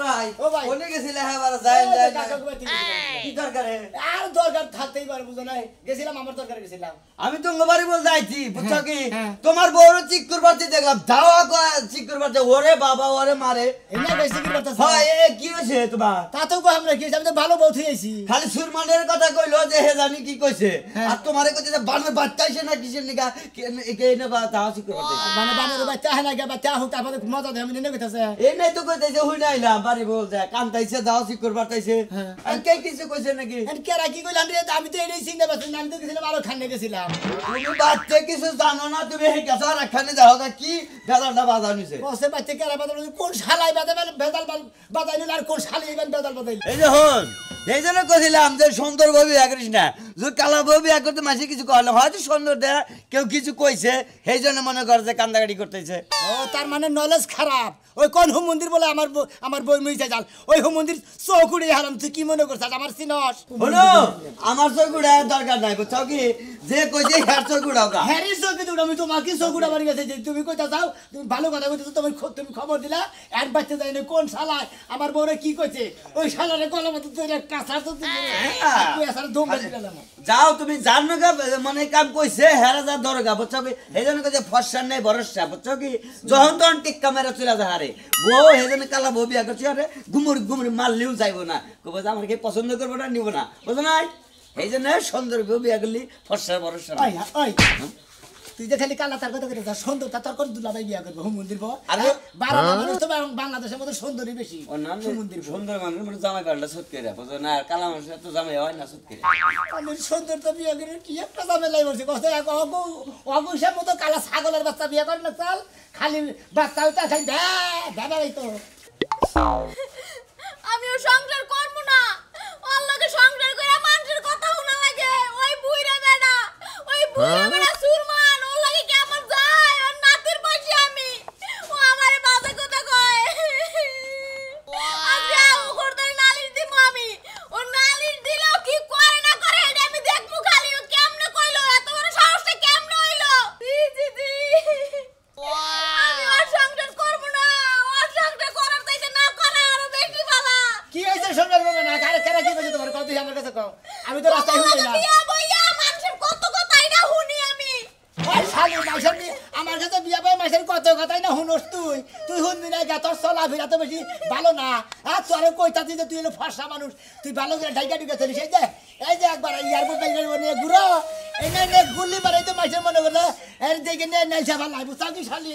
হ্যাঁ, আমি তো যাইছি বুঝছো কি হ্যাঁ, হ্যাঁ। তোমার বউর চিকুর বাড়তে দেখলাম দাওয়া চিকুর বাড়তে ওরে বাবা ওরে মারে কি হয়েছে তোমার তা তো আমরা কি আমি তো ভালো বউ থইছি খালি সুরমানের কথা কইলো যে হে জানি কি কইছে আর তোমার যে বানর বাচ্চা এসে না কিসের লিগা কে মানে না বা দাওয়া চিকুর মানে বানর বাচ্চা হ্যাঁ না গা বাচ্চা হুক তারপরে মজা দেয় কইতাছে এই নাই তো হই বাড়ি বল দাও হ্যাঁ। আর কে কিছু কইছে নাকি আর আমি তো চিন্তা পাচ্ছি আমি তো আরো গেছিলাম তুমি বাচ্চা কিছু জানো না তুমি হে আর যাও কি নিছে বসে বাচ্চা কোন শালাই আর কোন ইবেন এই যে হন এই জন্য যে সুন্দর ভাবি করিস না যদি কালা ভাবি এক করতে মাসে কিছু কয় হয়তো সুন্দর দেয় কেউ কিছু কইছে সেই জন্য মনে করে যে কান্দাকাটি করতেছে ও তার মানে নলেজ খারাপ ওই কোন মন্দির বলে আমার আমার আমার বই মিশে যাল ওই মন্দির চৌকুড়ে হারাম তুই কি মনে করছিস আমার সিনস হলো আমার চৌকুড়ে দরকার নাই বুঝছো কি যে কইছে হ্যার গা হ্যারি আমি তোমাকে বাড়ি গেছে তুমি কইতা চাও তুমি ভালো কথা কইতেছো তুমি খবর দিলা এক বাচ্চা না কোন শালায় আমার বউরে কি কইছে ওই শালারে গলা মতো কাঁচা হ্যাঁ। তো যাও তুমি জানো গা মানে কাম কইছে হেরা যা দরগা বুঝছো কি হেজন কইছে ফসার নাই ভরসা বুঝছো কি যখন তখন টিক্কা মেরে চলে যা হারে বউ হেজন কালা বউ বিয়া করছে আরে গুমুর গুমুর মাল নিউ যাইবো না আমার কি পছন্দ করবো না নিব না বুঝো নাই এই জন্য সুন্দর বিয়া করলি ফর্সা ভরসা ওই হ্যাঁ? তুই যে খালি কালা তার কথা কেটে সুন্দর তা তর্ক দুলাভাই বিয়া করবে হুম মন্দির আর হ্যাঁ? বারো হ্যাঁ। মানুষ তো বাংলাদেশের মধ্যে সুন্দরী বেশি মন্দির সুন্দর মানুষ মানে জামাই পাল্টা সত্যি রে বুঝো না কালা মানুষ তো জামাই হয় না সত্যি সুন্দর তো বিয়া করে কি একটা জামাই জামেলাই বলছে কত এক অগু অগুষের মতো কালা ছাগলের বাচ্চা বিয়া করে না চাল খালি বাচ্চা হইতে খালি ভ্যা ভ্যা তো আমি ও সংসার করবো না অল্লাকে সংসার Huh? ভিড়া তো বেশি ভালো না তুই মানুষ তুই ভালো করে ঢাইকা ঢুকে চলিস এই যে এই যে একবার এয়ারপোর্ট নিয়ে ঘুরো এই গুলি মাইসের মনে করলো এর দিকে কি শালি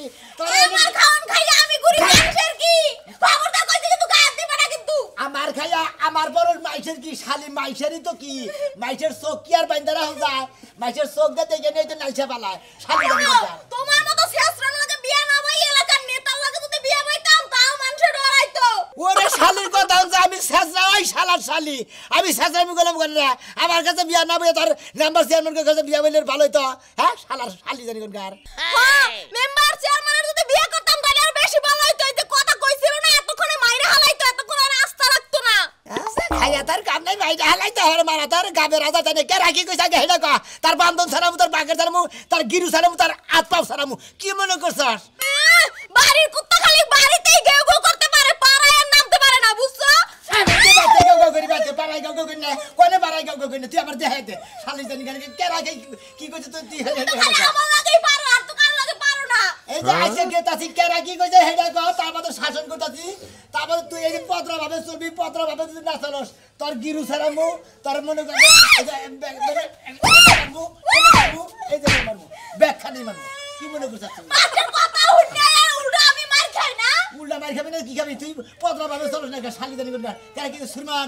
আমার খাইয়া আমার বড় মাইসের কি শালি মাইসেরই তো কি মাইসের চোখ কি আর বাইন্দারা হয়ে যায় মাইসের চোখ দিয়ে দেখে নিয়ে তো নাইসা পালায় শালি তোমার ওরে শালির কথা হচ্ছে আমি শেষরা ওই শালার শালি আমি আমি করলাম করি না আমার কাছে বিয়া না বলে তার মেম্বার চেয়ারম্যানের কাছে বিয়া বললে ভালো তো হ্যাঁ শালার শালি জানি কোন কার মেম্বার চেয়ারম্যানের যদি বিয়া করতাম তাহলে আর বেশি ভালো হইতো এই যে কথা কইছিল না এতক্ষণে মাইরা হালাইতো এতক্ষণ আর আস্থা রাখতো না আচ্ছা, খাইয়া তার কাম নাই মাইরা হালাইতো আর মারা তার গাবে রাজা জানে কে রাখি কইছে আগে হেডা কা তার বান্ধন সারামু তার বাগের সারামু তার গিরু সারামু তার আত্মাও সারামু কি মনে করছস বাড়ির কুত্তা খালি বাড়িতেই গে বাড়াই গাও গগন না কোনে বাড়াই গাও গগন তুই আবার দেখাই দে শালি জানি গানি কে রাখে কি কইছ তুই তুই হেডে হেডে আমার লাগেই পারো আর তো কার লাগে পারো না এই যে আইছে তুই এই যে উল্টা মার খাবি না কি খাবি তুই পত্র ভাবে চলস না শালি জানি করবি সুরমান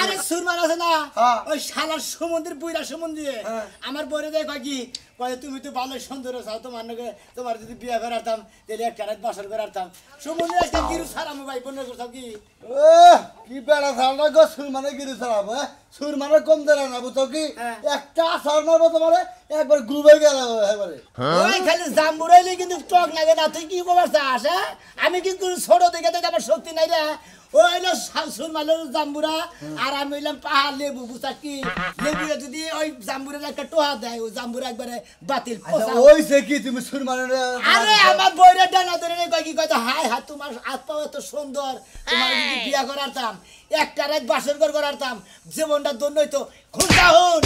আরে সুরমান আছে না হ্যাঁ। ওই শালার সমুদ্রের বুইরা সমুদ্রে হ্যাঁ। আমার বরে দেয় কি কয়ে তুমি তো ভালো সুন্দর আছো তোমার নাকি তোমার যদি বিয়ে করাতাম তাহলে এক কারাত বাসর করাতাম সমুদ্রে একটা গিরু সারাম ভাই বন্য করতাম কি কি বেড়া সারা গো সুরমানে গিরু হ্যাঁ? সারাম মানে কম দেরা না বুঝছো কি একটা আসার নাবো তোমার একবার গ্রুপে গেল একবারে হ্যাঁ? ওই খালি কিন্তু টক লাগে না তুই কি করবার হ্যাঁ? আমি কি ছোট তো আমার শক্তি নাই রে শাশুর মালের আর আমি হইলাম পাহাড় লেবু বুঝা কি লেবু যদি ওই একটা টোহা দেয় ওই একবারে বাতিল ওই আচ্ছা, সে কি তুমি আরে আমার বইরা ডানা ধরে নেই কি কয় হাই হাত তোমার হাত এত সুন্দর তোমার যদি হ্যাঁ। বিয়া করারতাম একটা রাত বাসর ঘর জীবনটা দন্য তো খুলতা হন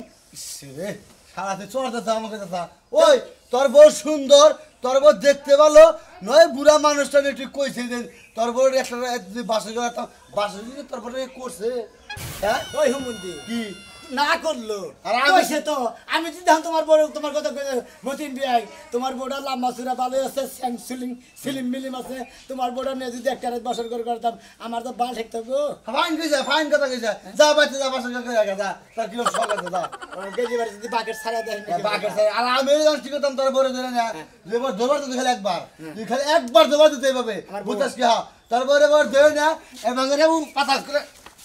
রে সারাতে চড়তে তা আমাকে দাদা ওই তোর বউ সুন্দর তোর বউ দেখতে ভালো নয় বুড়া মানুষটা একটু কইছে দেন তোর বউ একটা বাসে গেলাম বাসে তোর বউ করছে হ্যাঁ ওই হুমন্দি কি না করলো তো আমি যদি তোমার বড় তোমার কথা কইছে মতিন বিয়াই তোমার বড়া লাম্বা সুরা ভালো আছে স্যাং সিলিং সিলিম মিলিম আছে তোমার বড়া নিয়ে যদি একটা রাত বাসর করে করতাম আমার তো বাল ঠিক থাকবো ফাইন কইছে ফাইন কথা কইছে হ্যাঁ? যা বাইতে যা বাসর করে রাখা যা তার কিলো শখ আছে যা গেজি বাড়ি যদি বাকের ছাড়া দেয় হ্যাঁ, বাকের ছাড়া আর আমি জাস্ট কি করতাম তোর বড় ধরে না লেবার ধরবার তো খালি একবার হ্যাঁ। তুই খালি একবার ধরবার দিতে এইভাবে বুঝছিস কি হ্যাঁ তারপরে এবার ধরে না এবং পাতা করে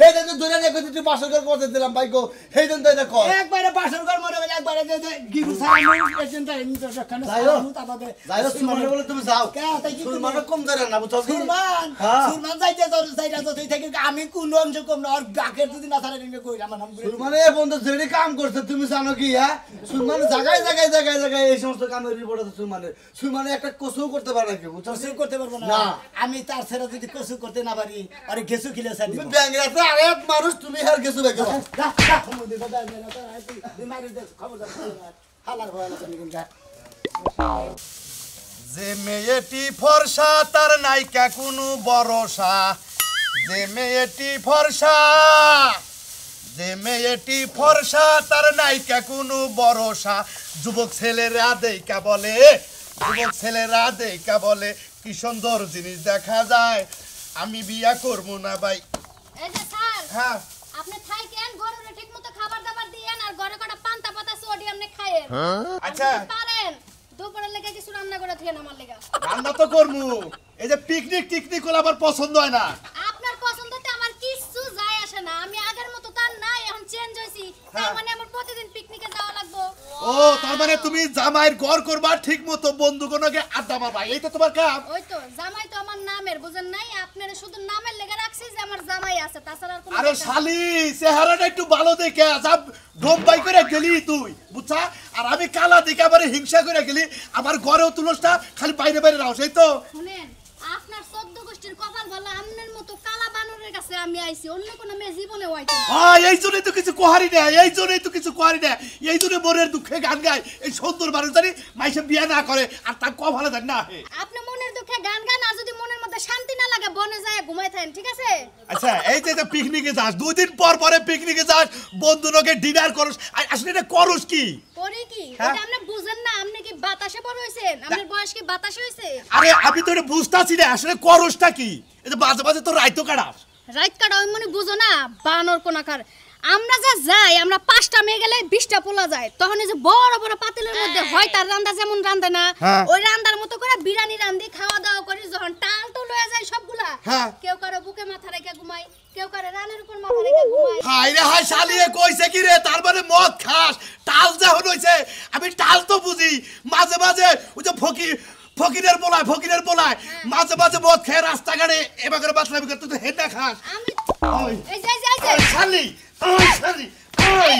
সেই দিন জোরে নিয়ে কইতে বাসর ঘর করতে দিলাম ভাই গো সেই তো এটা কর একবারে বাসর ঘর মনে হইলে একবারে যে গিবু সারা মন পেছেন তাই নি তো সখানে বলে তুমি যাও কে তাই কি কম ধরে না বুঝছ হ্যাঁ। যাইতে তো তুই থেকে আমি কোন অংশ কম না আর ডাকের যদি না সারা আমার নাম বন্ধু জেডি কাম করছে তুমি জানো কি হ্যাঁ সুমান জায়গায় জায়গায় জায়গায় জায়গায় এই সমস্ত কামের রিপোর্ট আছে সুমানের সুমানে একটা কসু করতে পারে কি বুঝছ করতে পারবো না আমি তার ছেড়ে যদি কসু করতে না পারি আরে ঘেসু খিলে স্যার এক মানুষ তুমি আর কিছু রেখে যে মেয়েটি ফর্সা তার নায়িকা কোনো বরসা যে মেয়েটি ফর্সা যে মেয়েটি ফর্সা তার নায়িকা কোনো বরসা যুবক ছেলেরা দেইকা বলে যুবক ছেলেরা দেইকা বলে কি সুন্দর জিনিস দেখা যায় আমি বিয়া করবো না ভাই হ্যাঁ। আপনি গরুরে ঠিকমতো খাবার দাবার দিয়েন আর গরে পান্তা পাতা সোডি আপনি খায়েন হ্যাঁ? আচ্ছা পারেন দুপুরের লেগে কিছু রান্না করে দিয়েন আমার লেগে রান্না তো করমু এই যে পিকনিক টিকনিক হলো পছন্দ হয় না আপনার পছন্দতে আমার কিছু যায় আসে না আমি আগের মতো তার নাই এখন চেঞ্জ হইছি তার হ্যাঁ। মানে আমার প্রতিদিন পিকনিকে যাওয়া লাগবে ও তার মানে তুমি জামাইয়ের ঘর করবা ঠিক মতো বন্ধুগণকে আড্ডা মারবা এই তো তোমার কাজ ওই তো জামাই তো আমার নামের বুঝেন নাই আপনার শুধু নামের লেগে আরে শালি চেহারাটা একটু ভালো দেখে বাই করে গেলি তুই বুঝছা আর আমি কালা দেখে আবার হিংসা করে গেলি আমার ঘরেও তুলসটা খালি বাইরে বাইরে রাও সেই তো এই তো কিছু না এই তো কিছু না এই দুঃখে গান গায় এই সুন্দর জানি মাইসে বিয়া না করে আর তার কপালে জানি না আপনি লাগে গান গান আর যদি মনের মধ্যে শান্তি না লাগে বনে যায় থাকেন ঠিক আছে আচ্ছা এই যে পিকনিকে যাস দুই দিন পর পরে পিকনিকে যাস বন্ধুরকে ডিনার করস আসলে এটা করস কি করি কি হ্যাঁ? আপনি বুঝেন না আপনি কি বাতাসে বড় হইছেন আপনার বয়স কি বাতাসে হইছে আরে আমি তো এটা বুঝতাছি না আসলে করসটা কি মাঝে মাঝে তো কাটাস রাইত কাটা ওই মনে বুঝো না বানর আমরা যা যাই আমরা পাঁচটা মেয়ে গেলে বিশটা পোলা যায় তখন যে বড় বড় পাতিলের মধ্যে হ্যাঁ। হয় তার রান্দা যেমন রান্দে না হ্যাঁ। ওই রান্দা বিরানি রান্ধি খাওয়া দাওয়া করি যখন টাল তো লয়ে যায় সবগুলা হ্যাঁ। কেউ কারো বুকে মাথা রেখে ঘুমাই কেউ কারো রানের উপর মাথা রেখে ঘুমাই হাই রে হাই শালিয়ে কইছে কি রে তারপরে মানে মদ খাস টাল যে হইছে আমি টাল তো বুঝি মাঝে মাঝে ওই যে ফকি ফকিরের বলায় ফকিরের বলায় হ্যাঁ। মাঝে মাঝে মদ খেয়ে রাস্তাঘাটে এবার করে বাতলামি করতে তো হেডা খাস ওই শালি ওই শালি ওই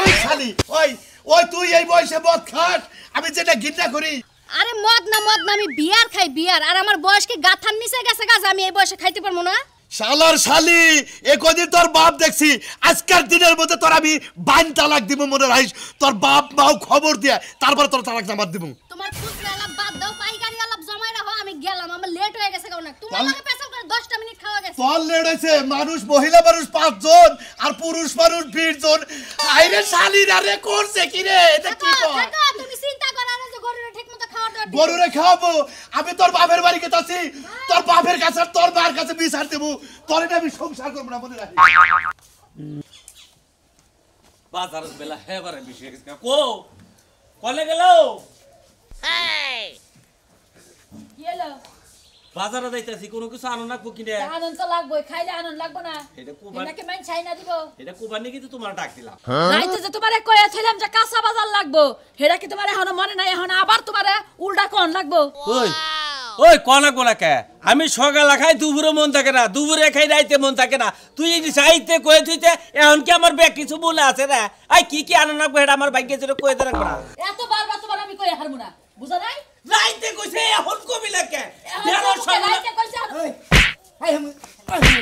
ওই শালি ওই ওই তুই এই বয়সে মদ খাস আমি যেটা গিটা করি আরে মদ না মদ না আমি বিয়ার খাই বিয়ার আর আমার বয়সকে গাথার নিচে গেছে গাছ আমি এই বয়সে খাইতে পারবো না শালার শালি এ কদিন তোর বাপ দেখছি আজকের দিনের মধ্যে তোর আমি বাইন তালাক দিব মনে রাইস তোর বাপ মাও খবর দিয়ে তারপর তোর তালাক জামাত দিব তোমার গেলাম আমার লেট হয়ে গেছে কারণ তুমি আমাকে করে মিনিট খাওয়া গেছে লেট মানুষ মহিলা মানুষ পাঁচ জন আর পুরুষ মানুষ জন আইরে রে করছে কি রে এটা কি কর তুমি চিন্তা করো না যে গরুরে ঠিকমতো খাওয়া দাও গরুরে খাওয়াবো আমি তোর বাপের বাড়ি গেতে আছি তোর বাপের কাছে তোর মার কাছে বিচার দেব তোর এটা আমি সংসার করব না মনে রাখি বাজারের বেলা হেবারে বিষয় কো কলে গেল হ্যাঁ বাজারে যাইতাছি কোনো কিছু আনন্দ লাগবো কিনে আনন্দ তো লাগবো খাইলে আনন্দ লাগবো না এটা কুবান নাকি মান চাই না দিব এটা কুবান নাকি তো তোমার ডাক দিলাম হ্যাঁ? নাই তো যে তোমারে কইয়া ছিলাম যে কাঁচা বাজার লাগবো হেরা কি তোমারে এখন মনে নাই এখন আবার তোমারে উল্টা কোন লাগবো ওই ওই কোন লাগবো না কে আমি সকালে খাই দুপুরে মন থাকে না দুপুরে খাই রাইতে মন থাকে না তুই যদি চাইতে কয়ে তুইতে এখন কি আমার ব্যাগ কিছু বলে আছে রে আই কি কি আনন্দ লাগবো হেরা আমার ভাগ্যে যেটা কয়ে দেন এত বারবার তোমার আমি কই হারমু না বুঝা নাই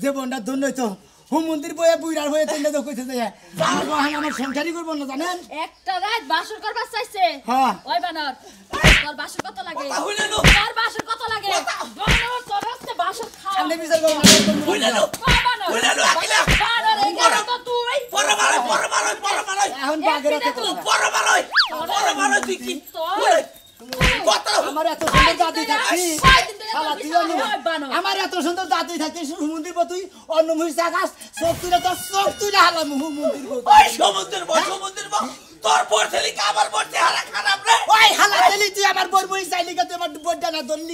যে বন্ডার ধন্য হইতো হোম বয়ে হয়ে তেলে তো কইতে যায় আর বাহান আমার সংসারই করব না জানেন একটা রাত বাসর করবার চাইছে হ্যাঁ ওই বানর তোর বাসর কত লাগে তোর বাসর কত লাগে বানর তোর হচ্ছে বাসর খাও আমি নো নো আকিলা বানর এই তো তুই পরমালয় পরমালয় পরমালয় এখন বাগেরা তো পরমালয় পরমালয় তুই কি তোর আমার এত সুন্দর দাদি থাকছিস আমার তুই অন্য মুহি চাকাস চোখ তুলে তোর চোখ তুলে হালাম সমুদ্রীব ওই চরিত্র ভালো হবে না তোর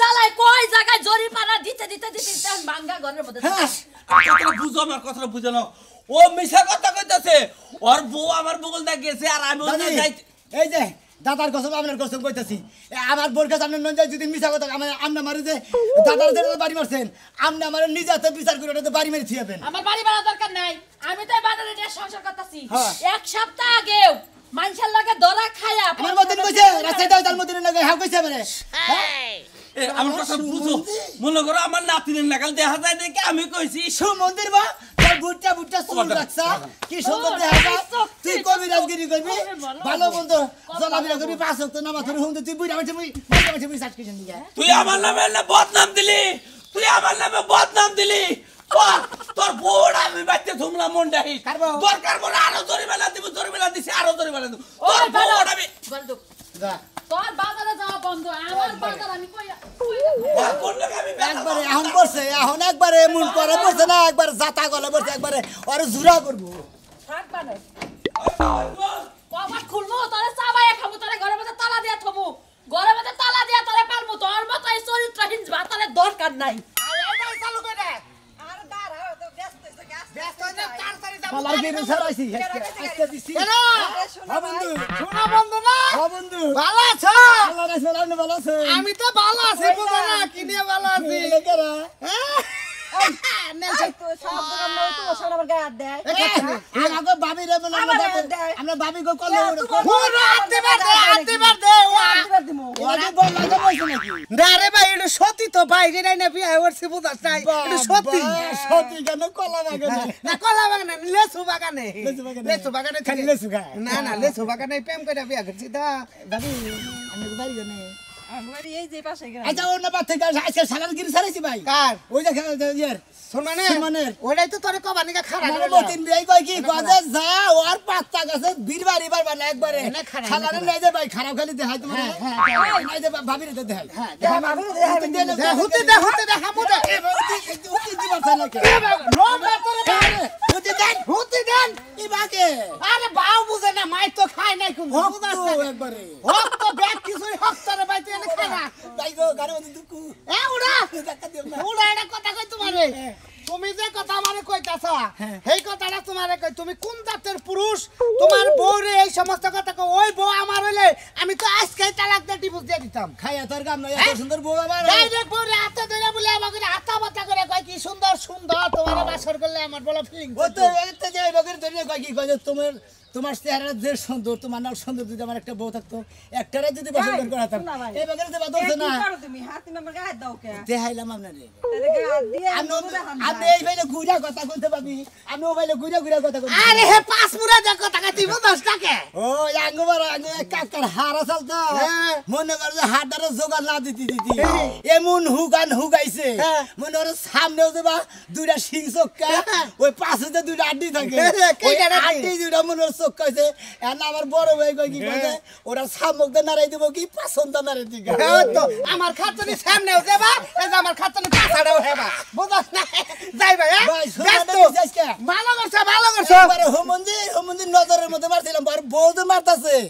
জ্বালায় কই জায়গায় জরিমানা দিতে দিতে দিতে বাঙ্গা ঘরের মধ্যে হ্যাঁ। কথাটা বুঝো আমার কথাটা বুঝো না ও মিশা কথা কইতাছে ওর বউ আমার বগল দা গেছে আর আমি এই যে দাদার কসম আপনার কসম কইতাছি আমার বোর কাছে আপনার নন যদি মিশা কথা আমার আমনা মারি যে দাদার যে বাড়ি মারছেন আমনা আমার নিজে হাতে বিচার করে ওটা বাড়ি মেরে থিয়াবেন আমার বাড়ি মারা দরকার নাই আমি তো বাজারে এটা সংসার করতেছি হ্যাঁ। এক সপ্তাহ আগেও মানুষের লগে দরা খায়া আমার মতন কইছে রাস্তায় দাও তার মতন লগে হ্যাঁ কইছে মানে তুই আমার নামে বদনাম দিলি তুই আমার নামে বদনাম দিলি তোর বোন আমি বাইতে ধুমলা মন ডাহি দরকার বলে আরো দড়ি বেলা দিব দড়ি বেলা আরো দড়ি বেলা দিব আমি তোর বাজারে যাওয়া বন্ধ একবারে এখন করছে এখন একবারে এমন করে করছে না একবারে জাতা গলে করছে একবারে আরে জুরা করবো থাকবা না খুলবো তোরে চাবাইয়া খাবো তোরে ঘরের মধ্যে তালা দিয়া থবো ঘরের মধ্যে তালা দিয়া তোরে পালবো তোর মতো এই চরিত্রহীন ভাতারে দরকার নাই পালার গেমে সারাইছি আজকে দিছি হ্যাঁ বন্ধু শোনা বন্ধু না হ্যাঁ বন্ধু ভালো আছো ভালো আছো ভালো আছো আমি তো ভালো আছি বুঝো ভালো আছি হ্যাঁ, হ্যাঁ, হ্যাঁ, আমরা বাবি গো কল আরে ভাই এটা সত্যি তো ভাই রে নাই না বিয়ে করছি বুঝাস নাই এটা সত্যি সত্যি কেন কলা বাগানে না কলা বাগানে লেসু বাগানে লেসু বাগানে খালি লেসু না না লেসু বাগানে প্রেম করে বিয়ে করছি দা দাদি আমি বাড়ি গনে আচ্ছা অন্য পাশ ভাই কার ওই যে ইয়ার ওইটাই তো তোরে কবা পাঁচটা গাছে খারাপ খালি দেখাই তোমার মানে। হ্যাঁ, হ্যাঁ, হ্যাঁ, নাই আরে বাউ বুঝে না মাই তো খায় নাই একবারে হক তো ব্যাগ কিছুই হক তোরে বাইতে হ্যাঁ। তুমি যে হ্যাঁ। আমি তো আজকে তালাক দিয়ে দিতাম খাইয়া তোর গাম নাই এত হ্যাঁ? সুন্দর বউ আমার ডাইরেক্ট বউরে ধরে বলে আমাকে হাতা বাতা করে কয় কি সুন্দর সুন্দর তোমার বাসর করলে আমার বলা ফিলিং ও তো এই ধরে কয় কি কয় তোমার তোমার চেহারা যে সুন্দর তোমার নাম সুন্দর যদি আমার একটা বউ থাকতো একটারে যদি পছন্দ করা থাকতো এই বাগানে দেবা না দেখাইলাম আমি এই ভাইলে কথা কইতে পাবি আমি ও ভাইলে কথা কইতে আরে হে পাঁচ যা কথা 10 টাকা ও বড় কাকার হারা চলতো হ্যাঁ। মনে করে যে হাড়ারে জোগা না দিতি দিতি এমন হুগান হুগাইছে হ্যাঁ। মনে করে সামনেও দেবা দুইটা সিং চক্কা হ্যাঁ। ওই পাশে দুইটা আড্ডি থাকে ওই আড্ডি দুইটা মনে চোখ কইছে আমার বড় ভাই কই কি হ্যাঁ। কইছে ওরা দিব কি হ্যাঁ, হ্যাঁ, তো আমার খাতনি এই আমার খাতনি হেবা বুঝছ না যাই ভাই করছ করছ নজরের মধ্যে মারছিলাম আর মারতাছে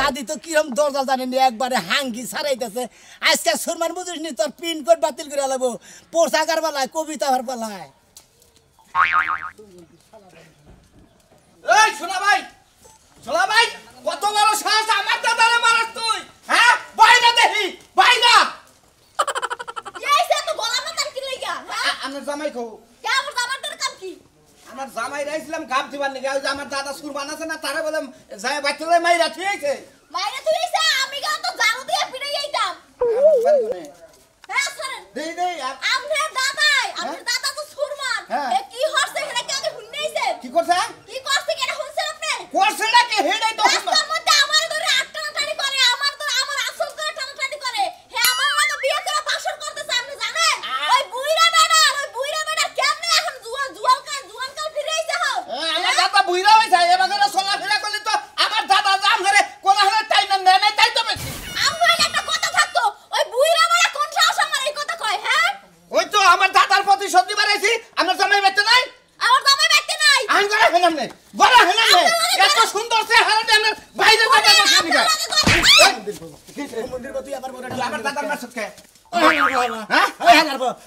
দাদি তো কিরম দরজা জানেনি একবারে হাঙ্গি সারাইতেছে আজকে সুরমান বুঝিস নি তোর প্রিন্ট কোড বাতিল করে লাগবো পোশাকার পালায় কবিতার বালায় সোনা ভাই সোনা ভাই কত বড় সাহস আমার দাদারে মারাস তুই হ্যাঁ বাইরে দেখি হ্যাঁ? আমার জামাই কো আমার জামাই রাইছিলাম গাপ দিবার নাকি আমার দাদা সুর বানাছে না তারা বলে যায় বাচ্চারা মাইরা ঠিক আছে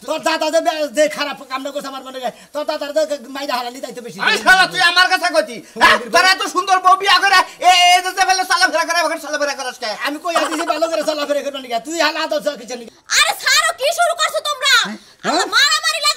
তোর দাদা যে খারাপ কামটা করছে আমার মনে তোর দাদার মাইরা হারালি দায়িত্ব বেশি শালা তুই আমার কথা কইতি হ্যাঁ, তোর এত সুন্দর বউ বিয়া করে এ এ যে ফেলে চলাফেরা করে এখন চলাফেরা করাস কে আমি কই আছি ভালো করে চলাফেরা করে নাকি তুই হালা তো কিছু নাকি আরে ছাড়ো কি শুরু করছো তোমরা হ্যাঁ? আমার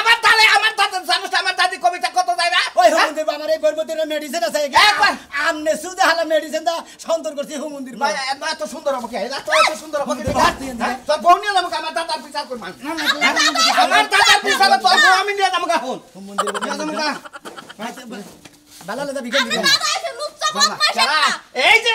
আমার তালে আমার দাদা জানোস আমার দাদি কবিতা কত যায় না ওই হুমন্দির আমার এই গর্ভবতীর মেডিসিন আছে একবার আমনে সুদে হালা মেডিসিন দা সুন্দর করছি হুমন্দির ভাই এত সুন্দর হবে এত সুন্দর হবে বউ নিয়ে আমাকে আমার দাদার বিচার করব আমার দাদার বিচার তোর বউ আমি নিয়ে আমাকে হন হুমন্দির ভালো লাগা বিকেল এই যে